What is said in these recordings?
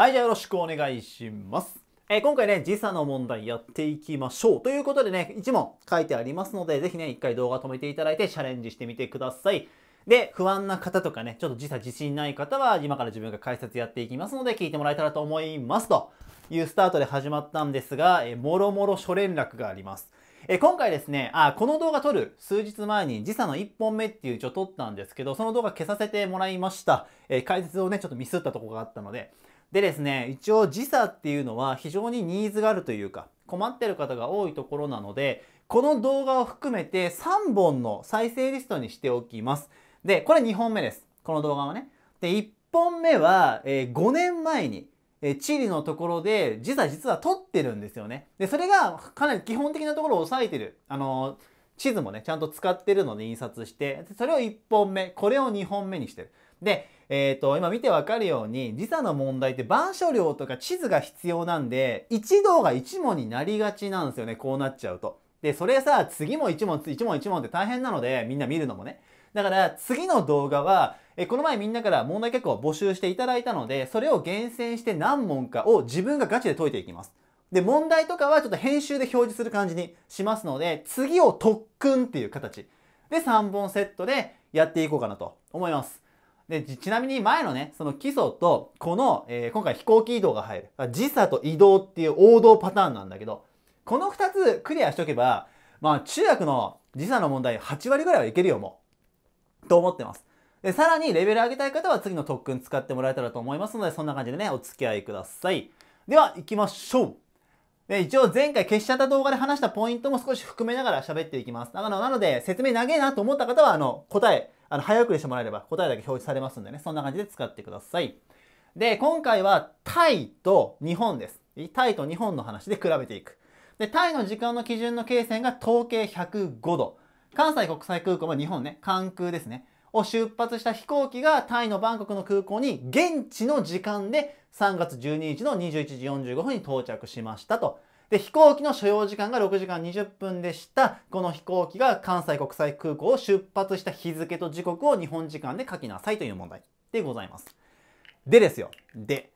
はい、じゃあよろしくお願いします。えー、今回ね、時差の問題やっていきましょう。ということでね、1問書いてありますので、ぜひね、1回動画止めていただいてチャレンジしてみてください。で、不安な方とかね、ちょっと時差自信ない方は、今から自分が解説やっていきますので、聞いてもらえたらと思います。というスタートで始まったんですが、えー、もろもろ諸連絡があります。え今回ですね、あ、この動画撮る数日前に時差の1本目っていう一応撮ったんですけど、その動画消させてもらいました。えー、解説をね、ちょっとミスったとこがあったので、でですね、一応時差っていうのは非常にニーズがあるというか、困ってる方が多いところなので、この動画を含めて3本の再生リストにしておきます。で、これ2本目です。この動画はね。で、1本目は、えー、5年前に、えー、チリのところで時差実は撮ってるんですよね。で、それがかなり基本的なところを押さえてる。あのー、地図もね、ちゃんと使ってるので印刷して、それを1本目、これを2本目にしてる。で、えっ、ー、と、今見てわかるように、時差の問題って版書量とか地図が必要なんで、一度が一問になりがちなんですよね、こうなっちゃうと。で、それさ、次も一問、一問一問って大変なので、みんな見るのもね。だから、次の動画は、えこの前みんなから問題結構募集していただいたので、それを厳選して何問かを自分がガチで解いていきます。で、問題とかはちょっと編集で表示する感じにしますので、次を特訓っていう形で3本セットでやっていこうかなと思います。で、ちなみに前のね、その基礎と、この、えー、今回飛行機移動が入る。時差と移動っていう王道パターンなんだけど、この2つクリアしとけば、まあ中学の時差の問題8割ぐらいはいけるよ、もう。と思ってます。で、さらにレベル上げたい方は次の特訓使ってもらえたらと思いますので、そんな感じでね、お付き合いください。では、行きましょうで、一応前回消しちゃった動画で話したポイントも少し含めながら喋っていきます。だからなので、説明長えなと思った方は、あの、答え、あの、早送りしてもらえれば答えだけ表示されますんでね、そんな感じで使ってください。で、今回はタイと日本です。タイと日本の話で比べていく。で、タイの時間の基準の経線が統計105度。関西国際空港は日本ね、関空ですね。を出発した飛行機がタイのバンコクの空港に現地の時間で3月12日の21時45分に到着しましたと。で、飛行機の所要時間が6時間20分でした。この飛行機が関西国際空港を出発した日付と時刻を日本時間で書きなさいという問題でございます。でですよ。で、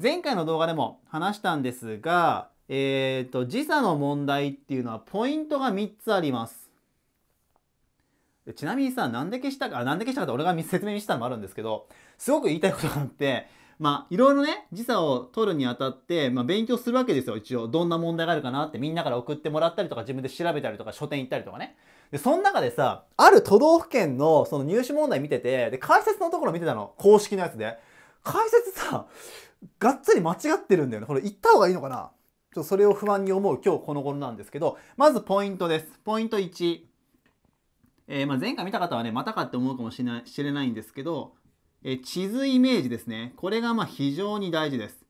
前回の動画でも話したんですが、えっ、ー、と、時差の問題っていうのはポイントが3つあります。ちなみにさ、なんで消したか、なんで消したかって俺が説明したのもあるんですけど、すごく言いたいことがあって、まあ、いろいろね、時差を取るにあたって、まあ、勉強するわけですよ、一応。どんな問題があるかなって、みんなから送ってもらったりとか、自分で調べたりとか、書店行ったりとかね。で、その中でさ、ある都道府県の、その入試問題見てて、で、解説のところ見てたの。公式のやつで。解説さ、がっつり間違ってるんだよね。これ、行った方がいいのかなちょっとそれを不安に思う今日この頃なんですけど、まずポイントです。ポイント1。えー、まあ、前回見た方はね、またかって思うかもしれないれないんですけど、えー、地図イメージですね。これがま非常に大事です。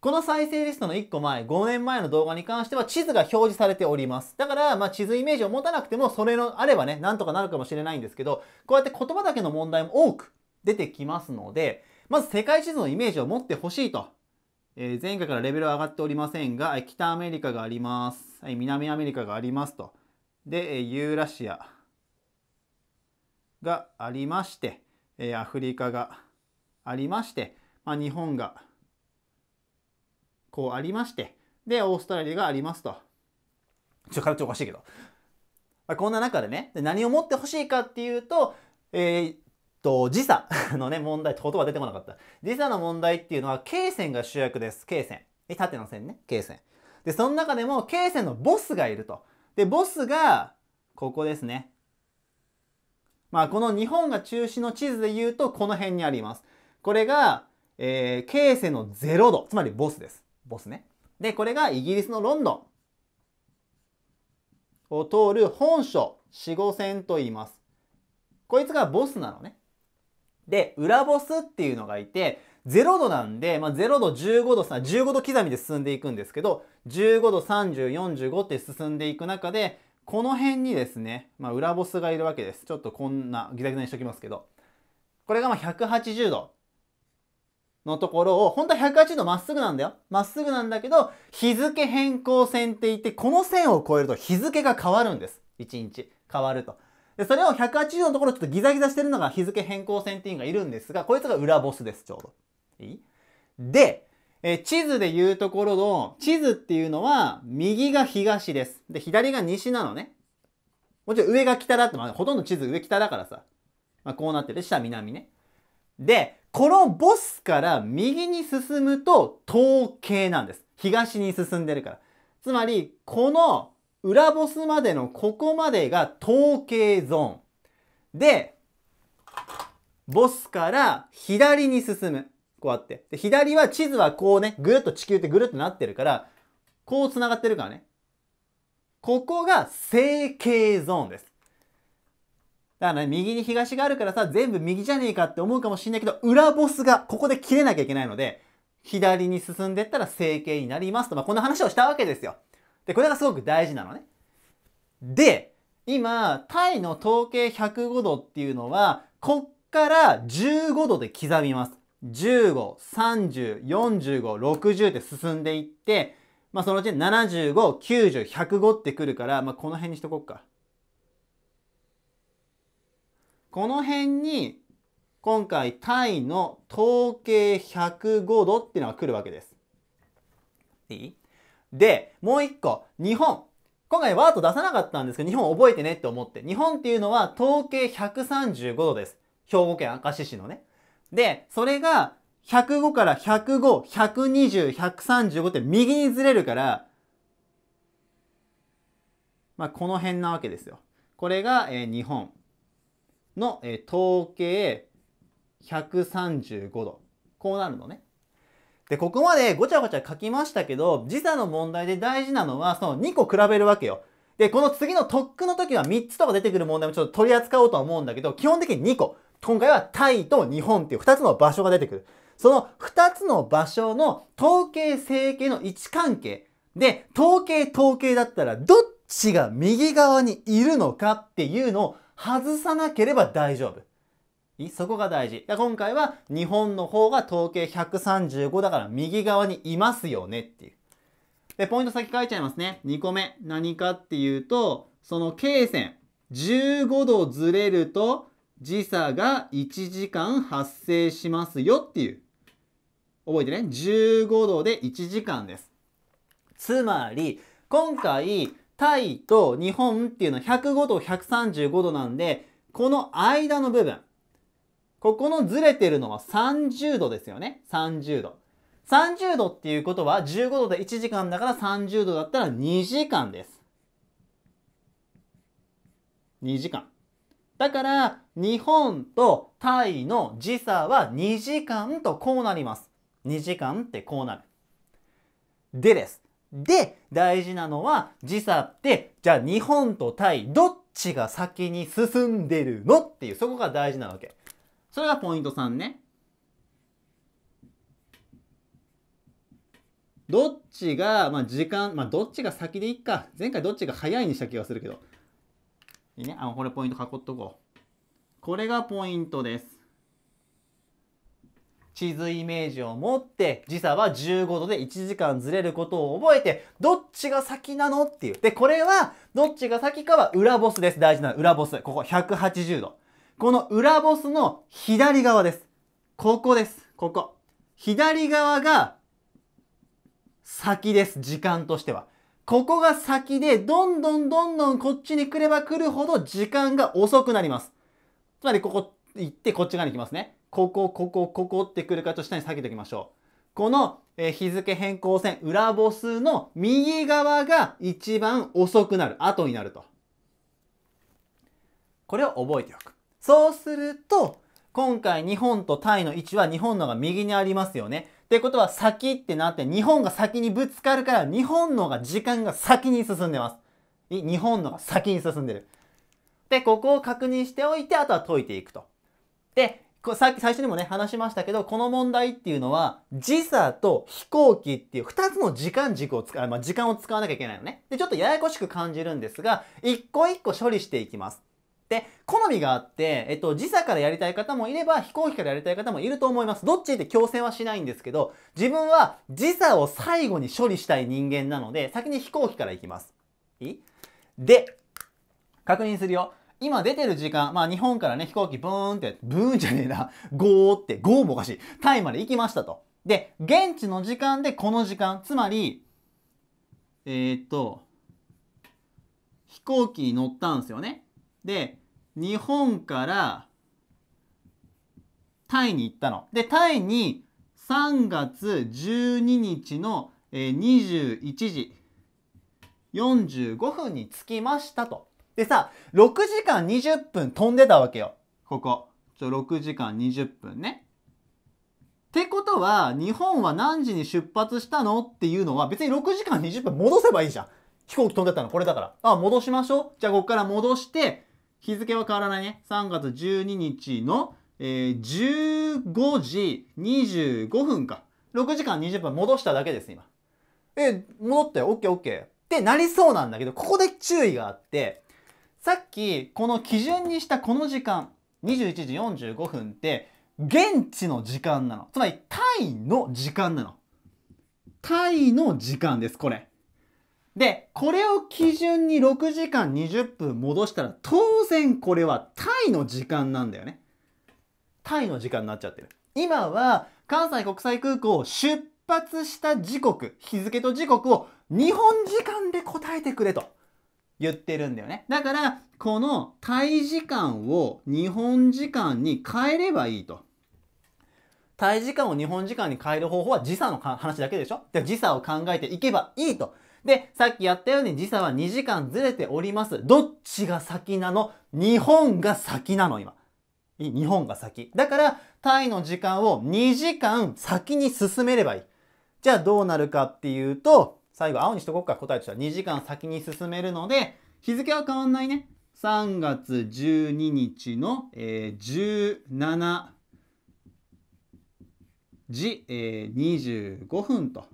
この再生リストの1個前、5年前の動画に関しては地図が表示されております。だから、ま地図イメージを持たなくても、それのあればね、なんとかなるかもしれないんですけど、こうやって言葉だけの問題も多く出てきますので、まず世界地図のイメージを持ってほしいと。えー、前回からレベル上がっておりませんが、北アメリカがあります。はい、南アメリカがありますと。でユーラシアがありましてアフリカがありまして、まあ、日本がこうありましてでオーストラリアがありますとちょっと形おかしいけど、あ、こんな中でね何を持ってほしいかっていうと,、えー、っと時差 のね問題言葉出てこなかった時差の問題っていうのは経線が主役です経線縦の線ね経線でその中でも経線のボスがいるとで、ボスが、ここですね。まあ、この日本が中心の地図で言うと、この辺にあります。これが、えー、ケ成セの0度。つまりボスです。ボスね。で、これがイギリスのロンドンを通る本書、四五線と言います。こいつがボスなのね。で、裏ボスっていうのがいて、0度なんで、まあ、0度、15度、さ、15度刻みで進んでいくんですけど、15度、30、45って進んでいく中で、この辺にですね、まあ、裏ボスがいるわけです。ちょっとこんなギザギザにしときますけど。これがま180度のところを、本当は180度まっすぐなんだよ。まっすぐなんだけど、日付変更線って言って、この線を越えると日付が変わるんです。1日変わると。で、それを180度のところちょっとギザギザしてるのが日付変更線っていうのがいるんですが、こいつが裏ボスです、ちょうど。いで、え地図で言うところの、地図っていうのは、右が東です。で、左が西なのね。もちろん上が北だって、まあ、ほとんど地図上北だからさ。まあ、こうなってる。下南ね。で、このボスから右に進むと東経なんです。東に進んでるから。つまり、この裏ボスまでのここまでが東計ゾーン。で、ボスから左に進む。こうあって。で、左は地図はこうね、ぐるっと地球ってぐるっとなってるから、こう繋がってるからね。ここが成形ゾーンです。だからね、右に東があるからさ、全部右じゃねえかって思うかもしんないけど、裏ボスがここで切れなきゃいけないので、左に進んでったら成形になりますと、まあ、こんな話をしたわけですよ。で、これがすごく大事なのね。で、今、タイの統計105度っていうのは、こっから15度で刻みます。15、30、45、60って進んでいって、まあ、そのうち75、90、105ってくるから、まあ、この辺にしとこうか。この辺に、今回、タイの統計105度っていうのが来るわけです。いいで、もう一個、日本。今回ワード出さなかったんですけど、日本覚えてねって思って。日本っていうのは統計135度です。兵庫県明石市のね。で、それが105から105、120、135って右にずれるから、まあ、この辺なわけですよ。これが、えー、日本の、えー、統計135度。こうなるのね。で、ここまでごちゃごちゃ書きましたけど、時差の問題で大事なのは、その2個比べるわけよ。で、この次の特区の時は3つとか出てくる問題もちょっと取り扱おうとは思うんだけど、基本的に2個。今回はタイと日本っていう2つの場所が出てくる。その2つの場所の統計整形の位置関係。で、統計統計だったらどっちが右側にいるのかっていうのを外さなければ大丈夫。そこが大事。今回は日本の方が統計135だから右側にいますよねっていう。で、ポイント先書いちゃいますね。2個目。何かっていうと、その経線。15度ずれると時差が1時間発生しますよっていう。覚えてね。15度で1時間です。つまり、今回、タイと日本っていうのは105度、135度なんで、この間の部分。ここのずれてるのは30度ですよね。30度。30度っていうことは15度で1時間だから30度だったら2時間です。2時間。だから日本とタイの時差は2時間とこうなります。2時間ってこうなる。でです。で、大事なのは時差って、じゃあ日本とタイどっちが先に進んでるのっていう、そこが大事なわけ。それがポイント3ね。どっちが、まあ、時間、まあ、どっちが先でいいか。前回どっちが早いにした気がするけど。いいね。あ、これポイント囲っとこう。これがポイントです。地図イメージを持って時差は15度で1時間ずれることを覚えてどっちが先なのっていう。で、これはどっちが先かは裏ボスです。大事な裏ボス。ここ180度。この裏ボスの左側です。ここです。ここ。左側が先です。時間としては。ここが先で、どんどんどんどんこっちに来れば来るほど時間が遅くなります。つまり、ここ行ってこっち側に行きますね。ここ、ここ、ここって来るかと下に下げておきましょう。この日付変更線、裏ボスの右側が一番遅くなる。後になると。これを覚えておく。そうすると、今回日本とタイの位置は日本のが右にありますよね。ってことは先ってなって日本が先にぶつかるから日本のが時間が先に進んでます。日本のが先に進んでる。で、ここを確認しておいて、あとは解いていくと。で、さっき最初にもね、話しましたけど、この問題っていうのは、時差と飛行機っていう二つの時間軸を使う、まあ、時間を使わなきゃいけないのね。で、ちょっとややこしく感じるんですが、一個一個処理していきます。で、好みがあって、えっと、時差からやりたい方もいれば、飛行機からやりたい方もいると思います。どっちって強制はしないんですけど、自分は時差を最後に処理したい人間なので、先に飛行機から行きます。いいで、確認するよ。今出てる時間、まあ日本からね、飛行機ブーンって、ブーンじゃねえな、ゴーって、ゴーもおかしい。タイまで行きましたと。で、現地の時間でこの時間、つまり、えー、っと、飛行機に乗ったんですよね。で、日本からタイに行ったの。で、タイに3月12日の21時45分に着きましたと。でさ、6時間20分飛んでたわけよ。ここ。ちょ、6時間20分ね。ってことは、日本は何時に出発したのっていうのは、別に6時間20分戻せばいいじゃん。飛行機飛んでたの、これだから。あ、戻しましょう。じゃあ、ここから戻して、日付は変わらないね。3月12日の、えー、15時25分か。6時間20分戻しただけです、今。え、戻ったよ。OKOK。ってなりそうなんだけど、ここで注意があって、さっき、この基準にしたこの時間、21時45分って、現地の時間なの。つまり、タイの時間なの。タイの時間です、これ。で、これを基準に6時間20分戻したら、当然これはタイの時間なんだよね。タイの時間になっちゃってる。今は関西国際空港を出発した時刻、日付と時刻を日本時間で答えてくれと言ってるんだよね。だから、このタイ時間を日本時間に変えればいいと。タイ時間を日本時間に変える方法は時差の話だけでしょで時差を考えていけばいいと。で、さっきやったように時差は2時間ずれております。どっちが先なの日本が先なの、今。日本が先。だから、タイの時間を2時間先に進めればいい。じゃあどうなるかっていうと、最後青にしとこうか、答えとしては2時間先に進めるので、日付は変わんないね。3月12日の、えー、17時、えー、25分と。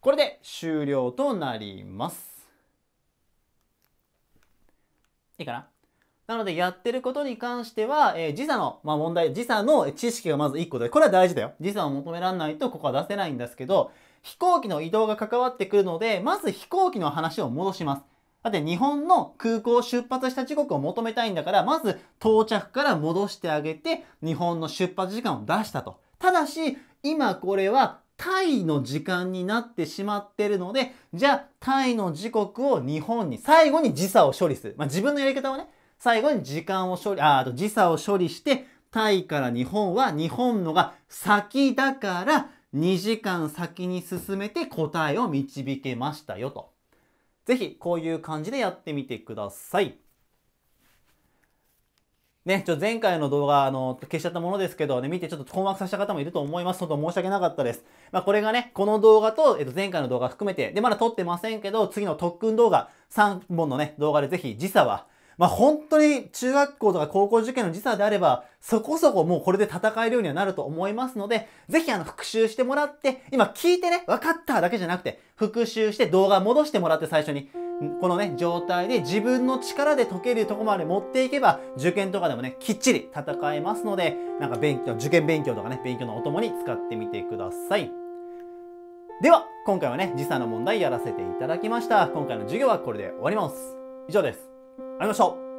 これで終了となります。いいかななので、やってることに関しては、えー、時差の、まあ、問題、時差の知識がまず1個で、これは大事だよ。時差を求めらんないと、ここは出せないんですけど、飛行機の移動が関わってくるので、まず飛行機の話を戻します。だって日本の空港を出発した時刻を求めたいんだから、まず到着から戻してあげて、日本の出発時間を出したと。ただし、今これはタイの時間になってしまってるので、じゃあタイの時刻を日本に、最後に時差を処理する。まあ、自分のやり方はね、最後に時間を処理、あ、あと時差を処理して、タイから日本は日本のが先だから、2時間先に進めて答えを導けましたよと。ぜひこういう感じでやってみてください。ね、ちょ前回の動画、あの、消しちゃったものですけどね、見てちょっと困惑させた方もいると思います。本当申し訳なかったです。まあ、これがね、この動画と、えっと、前回の動画含めて、で、まだ撮ってませんけど、次の特訓動画、3本のね、動画でぜひ時差は、まあ、本当に中学校とか高校受験の時差であれば、そこそこもうこれで戦えるようにはなると思いますので、ぜひあの、復習してもらって、今聞いてね、分かっただけじゃなくて、復習して動画戻してもらって最初に、このね、状態で自分の力で解けるとこまで持っていけば、受験とかでもね、きっちり戦えますので、なんか勉強、受験勉強とかね、勉強のお供に使ってみてください。では、今回はね、時差の問題やらせていただきました。今回の授業はこれで終わります。以上です。ありがとうございました。